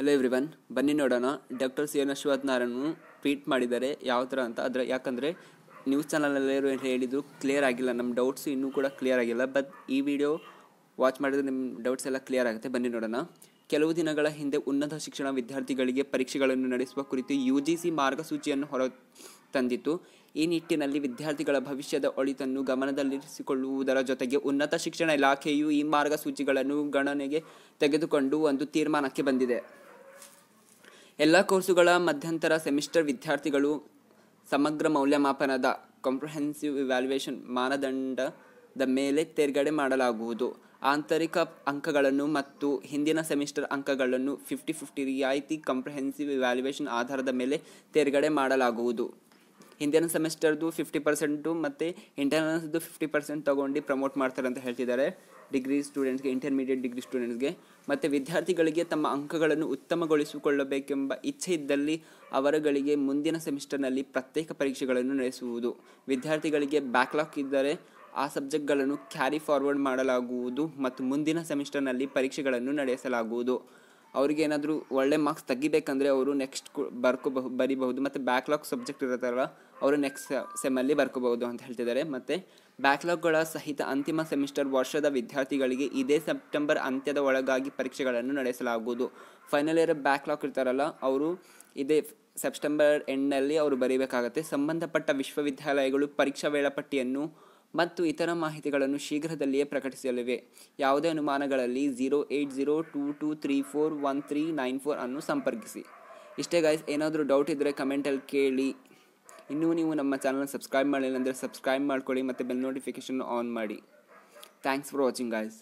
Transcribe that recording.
ಇವ್ರಿ everyone ಬನ್ನಿ ನೋಡೋಣ doctor C N ನಾರಾಯಣನು ಟ್ವೀಟ್ ಮಾಡಿದ್ದಾರೆ ಯಾವ ಥರ ಅಂತ ಅದರ ಯಾಕಂದರೆ ನ್ಯೂಸ್ ಚಾನಲಲ್ಲಿ ಏನು ಹೇಳಿದ್ರು ಕ್ಲಿಯರ್ ಆಗಿಲ್ಲ ನಮ್ಮ ಡೌಟ್ಸ್ ಇನ್ನೂ ಕೂಡ ಕ್ಲಿಯರ್ ಆಗಿಲ್ಲ ಬಟ್ ಈ ವಿಡಿಯೋ ವಾಚ್ ಮಾಡಿದ್ರೆ ನಿಮ್ಮ ಡೌಟ್ಸ್ ಎಲ್ಲ ಕ್ಲಿಯರ್ ಆಗುತ್ತೆ ಬನ್ನಿ ನೋಡೋಣ ಕೆಲವು ದಿನಗಳ ಹಿಂದೆ ಉನ್ನತ ಶಿಕ್ಷಣ ವಿದ್ಯಾರ್ಥಿಗಳಿಗೆ ಪರೀಕ್ಷೆಗಳನ್ನು ನಡೆಸುವ ಕುರಿತು ಯು ಜಿ ಸಿ ಮಾರ್ಗಸೂಚಿಯನ್ನು ಹೊರ ತಂದಿತ್ತು ಈ ನಿಟ್ಟಿನಲ್ಲಿ ವಿದ್ಯಾರ್ಥಿಗಳ ಭವಿಷ್ಯದ ಒಳಿತನ್ನು ಗಮನದಲ್ಲಿರಿಸಿಕೊಳ್ಳುವುದರ ಜೊತೆಗೆ ಉನ್ನತ ಶಿಕ್ಷಣ ಇಲಾಖೆಯು ಈ ಮಾರ್ಗಸೂಚಿಗಳನ್ನು ಗಣನೆಗೆ ತೆಗೆದುಕೊಂಡು ಒಂದು ತೀರ್ಮಾನಕ್ಕೆ ಬಂದಿದೆ ಎಲ್ಲ ಕೋರ್ಸುಗಳ ಮಧ್ಯಂತರ ಸೆಮಿಸ್ಟರ್ ವಿದ್ಯಾರ್ಥಿಗಳು ಸಮಗ್ರ ಮೌಲ್ಯಮಾಪನದ ಕಾಂಪ್ರಹೆನ್ಸಿವ್ ಇವ್ಯಾಲ್ಯೂಯೇಷನ್ ಮಾನದಂಡದ ಮೇಲೆ ತೇರ್ಗಡೆ ಮಾಡಲಾಗುವುದು ಆಂತರಿಕ ಅಂಕಗಳನ್ನು ಮತ್ತು ಹಿಂದಿನ ಸೆಮಿಸ್ಟರ್ ಅಂಕಗಳನ್ನು ಫಿಫ್ಟಿ ಫಿಫ್ಟಿ ರಿಯಾಯಿತಿ ಕಾಂಪ್ರಹೆನ್ಸಿವ್ ಇವ್ಯಾಲ್ಯೂಯೇಷನ್ ಆಧಾರದ ಮೇಲೆ ತೇರ್ಗಡೆ ಮಾಡಲಾಗುವುದು ಹಿಂದಿನ ಸೆಮಿಸ್ಟರ್ದು ಫಿಫ್ಟಿ ಪರ್ಸೆಂಟು ಮತ್ತು ಇಂಟರ್ನಲ್ಸ್ದು ಫಿಫ್ಟಿ ಪರ್ಸೆಂಟ್ ತೊಗೊಂಡು ಪ್ರಮೋಟ್ ಮಾಡ್ತಾರೆ ಅಂತ ಹೇಳ್ತಿದ್ದಾರೆ ಡಿಗ್ರಿ ಸ್ಟೂಡೆಂಟ್ಸ್ಗೆ ಇಂಟರ್ಮೀಡಿಯೇಟ್ ಡಿಗ್ರಿ ಸ್ಟೂಡೆಂಟ್ಸ್ಗೆ ಮತ್ತು ವಿದ್ಯಾರ್ಥಿಗಳಿಗೆ ತಮ್ಮ ಅಂಕಗಳನ್ನು ಉತ್ತಮಗೊಳಿಸಿಕೊಳ್ಳಬೇಕೆಂಬ ಇಚ್ಛೆ ಇದ್ದಲ್ಲಿ ಅವರುಗಳಿಗೆ ಮುಂದಿನ ಸೆಮಿಸ್ಟರ್ನಲ್ಲಿ ಪ್ರತ್ಯೇಕ ಪರೀಕ್ಷೆಗಳನ್ನು ನಡೆಸುವುದು ವಿದ್ಯಾರ್ಥಿಗಳಿಗೆ ಬ್ಯಾಕ್ಲಾಕ್ ಇದ್ದರೆ ಆ ಸಬ್ಜೆಕ್ಟ್ಗಳನ್ನು ಕ್ಯಾರಿ ಫಾರ್ವರ್ಡ್ ಮಾಡಲಾಗುವುದು ಮತ್ತು ಮುಂದಿನ ಸೆಮಿಸ್ಟರ್ನಲ್ಲಿ ಪರೀಕ್ಷೆಗಳನ್ನು ನಡೆಸಲಾಗುವುದು ಅವರಿಗೆ ಏನಾದರೂ ಒಳ್ಳೆ ಮಾರ್ಕ್ಸ್ ತೆಗಿಬೇಕಂದ್ರೆ ಅವರು ನೆಕ್ಸ್ಟ್ ಬರ್ಕೋಬಹುದು ಬರಿಬಹುದು ಮತ್ತು ಬ್ಯಾಕ್ಲಾಗ್ ಸಬ್ಜೆಕ್ಟ್ ಇರುತ್ತಲ್ಲ ಅವರು ನೆಕ್ಸ್ಟ್ ಸೆಮ್ಮಲ್ಲಿ ಬರ್ಕೋಬಹುದು ಅಂತ ಹೇಳ್ತಿದ್ದಾರೆ ಮತ್ತು ಬ್ಯಾಕ್ಲಾಗ್ಗಳ ಸಹಿತ ಅಂತಿಮ ಸೆಮಿಸ್ಟರ್ ವರ್ಷದ ವಿದ್ಯಾರ್ಥಿಗಳಿಗೆ ಇದೇ ಸೆಪ್ಟೆಂಬರ್ ಅಂತ್ಯದ ಒಳಗಾಗಿ ಪರೀಕ್ಷೆಗಳನ್ನು ನಡೆಸಲಾಗುವುದು ಫೈನಲ್ ಇಯರ್ ಬ್ಯಾಕ್ಲಾಗ್ ಇರ್ತಾರಲ್ಲ ಅವರು ಇದೇ ಸೆಪ್ಟೆಂಬರ್ ಎಂಡ್ನಲ್ಲಿ ಅವರು ಬರೀಬೇಕಾಗತ್ತೆ ಸಂಬಂಧಪಟ್ಟ ವಿಶ್ವವಿದ್ಯಾಲಯಗಳು ಪರೀಕ್ಷಾ ವೇಳಾಪಟ್ಟಿಯನ್ನು ಮತ್ತು ಇತರ ಮಾಹಿತಿಗಳನ್ನು ಶೀಘ್ರದಲ್ಲಿಯೇ ಪ್ರಕಟಿಸಲಿವೆ ಯಾವುದೇ ಅನುಮಾನಗಳಲ್ಲಿ zero eight zero two two three four one three nine four ಅನ್ನು ಸಂಪರ್ಕಿಸಿ ಇಷ್ಟೇ ಗಾಯ್ಸ್ ಏನಾದರೂ ಡೌಟ್ ಇದ್ದರೆ ಕಮೆಂಟಲ್ಲಿ ಕೇಳಿ ಇನ್ನೂ ನೀವು ನಮ್ಮ ಚಾನಲ್ನ ಸಬ್ಸ್ಕ್ರೈಬ್ ಮಾಡಲಿಲ್ಲ ಅಂದರೆ ಸಬ್ಸ್ಕ್ರೈಬ್ ಮಾಡ್ಕೊಳ್ಳಿ ಮತ್ತು ಬೆಲ್ ನೋಟಿಫಿಕೇಶನ್ ಆನ್ ಮಾಡಿ ಥ್ಯಾಂಕ್ಸ್ ಫಾರ್ ವಾಚಿಂಗ್ ಗಾಯ್ಸ್